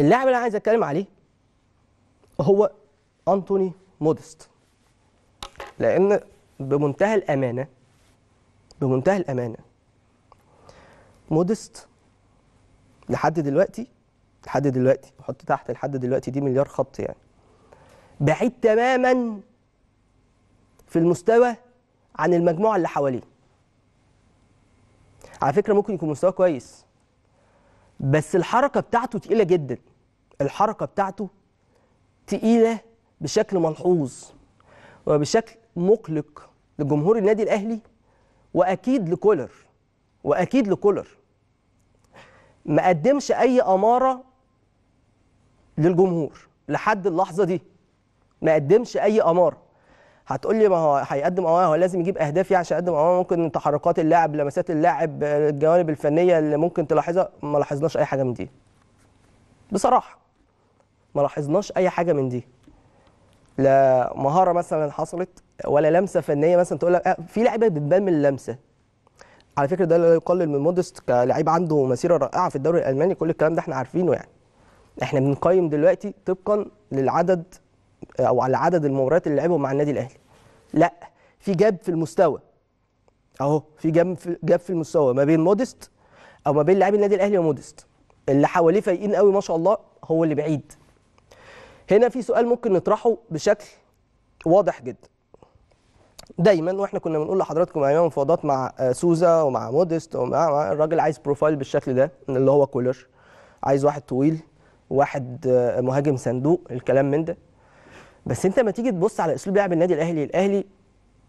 اللاعب اللي انا عايز اتكلم عليه هو انتوني مودست لان بمنتهى الامانه بمنتهى الامانه مودست لحد دلوقتي لحد دلوقتي بحط تحت لحد دلوقتي دي مليار خط يعني بعيد تماما في المستوى عن المجموعه اللي حواليه على فكره ممكن يكون مستواه كويس بس الحركه بتاعته تقيله جدا الحركه بتاعته تقيله بشكل ملحوظ وبشكل مقلق لجمهور النادي الاهلي واكيد لكولر واكيد لكولر ما قدمش اي اماره للجمهور لحد اللحظه دي ما قدمش اي اماره هتقول لي ما هو هيقدم اماره هو لازم يجيب اهداف يعني عشان يقدم اماره ممكن تحركات اللاعب لمسات اللاعب الجوانب الفنيه اللي ممكن تلاحظها ما لاحظناش اي حاجه من دي بصراحه ما لاحظناش اي حاجه من دي لا مهاره مثلا حصلت ولا لمسه فنيه مثلا تقول لك آه، في لعيبه بتبان من اللمسه على فكره ده لا يقلل من مودست كلاعب عنده مسيره رائعه في الدوري الالماني كل الكلام ده احنا عارفينه يعني احنا بنقيم دلوقتي طبقا للعدد آه، او على عدد المباريات اللي لعبهم مع النادي الاهلي لا في جاب في المستوى اهو في جاب في جاب في المستوى ما بين مودست او ما بين لاعبي النادي الاهلي ومودست اللي حواليه فايقين قوي ما شاء الله هو اللي بعيد هنا في سؤال ممكن نطرحه بشكل واضح جدا دايما واحنا كنا بنقول لحضراتكم ايام مفاوضات مع سوزا ومع مودست ومع الراجل عايز بروفايل بالشكل ده اللي هو كولر عايز واحد طويل واحد مهاجم صندوق الكلام من ده بس انت ما تيجي تبص على اسلوب لعب النادي الاهلي الاهلي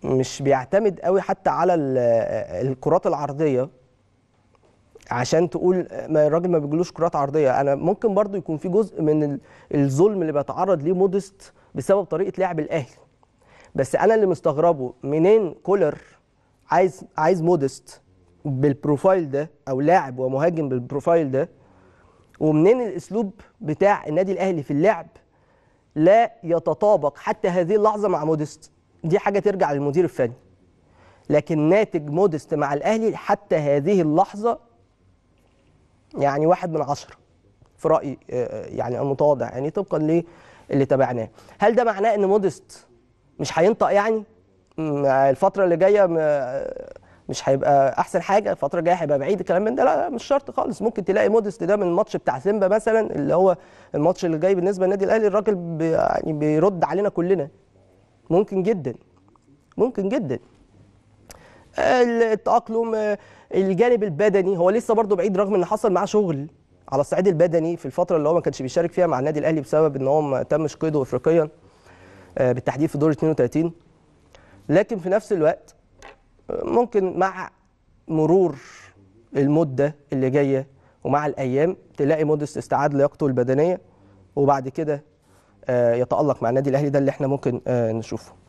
مش بيعتمد قوي حتى على الكرات العرضيه عشان تقول ما الراجل ما بيجيلوش كرات عرضيه انا ممكن برضو يكون في جزء من الظلم اللي بيتعرض ليه مودست بسبب طريقه لعب الاهلي بس انا اللي مستغربه منين كولر عايز عايز مودست بالبروفايل ده او لاعب ومهاجم بالبروفايل ده ومنين الاسلوب بتاع النادي الاهلي في اللعب لا يتطابق حتى هذه اللحظه مع مودست دي حاجه ترجع للمدير الفني لكن ناتج مودست مع الاهلي حتى هذه اللحظه يعني واحد من عشرة في رأيي آه، آه، يعني المتواضع يعني طبقا ليه اللي تابعناه هل ده معناه ان مودست مش هينطق يعني الفتره اللي جايه آه، مش هيبقى احسن حاجه الفتره الجايه هيبقى بعيد الكلام من ده لا, مش شرط خالص ممكن تلاقي مودست ده من الماتش بتاع سيمبا مثلا اللي هو الماتش اللي جاي بالنسبه للنادي الاهلي الراجل يعني بيرد علينا كلنا ممكن جدا ممكن جدا التاقلم آه، الجانب البدني هو لسه برضه بعيد رغم ان حصل معاه شغل على الصعيد البدني في الفتره اللي هو ما كانش بيشارك فيها مع النادي الاهلي بسبب ان هو ما تمش قيده افريقيا آه، بالتحديد في دور 32 لكن في نفس الوقت آه، ممكن مع مرور المده اللي جايه ومع الايام تلاقي مودست استعاد لياقته البدنيه وبعد كده يتالق مع النادي الاهلي ده اللي احنا ممكن نشوفه